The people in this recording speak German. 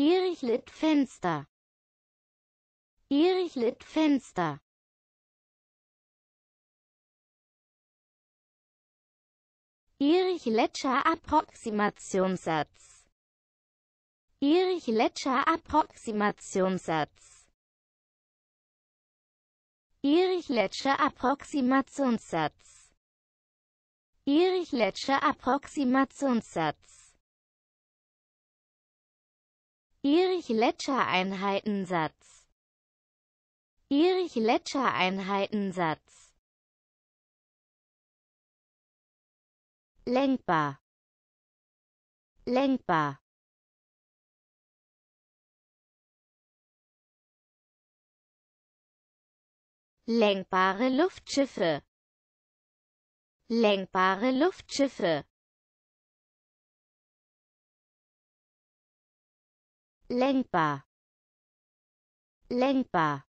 Erich litt Fenster. Erich litt Fenster. Erich Letscher Approximationssatz. Erich Letscher Approximationssatz. Erich Letscher Approximationssatz. Erich Letscher Approximationssatz. Erich Letscher Einheitensatz Erich Letscher Einheitensatz Lenkbar Lenkbar Lenkbare Luftschiffe Lenkbare Luftschiffe L'ENPA. L'ENPA.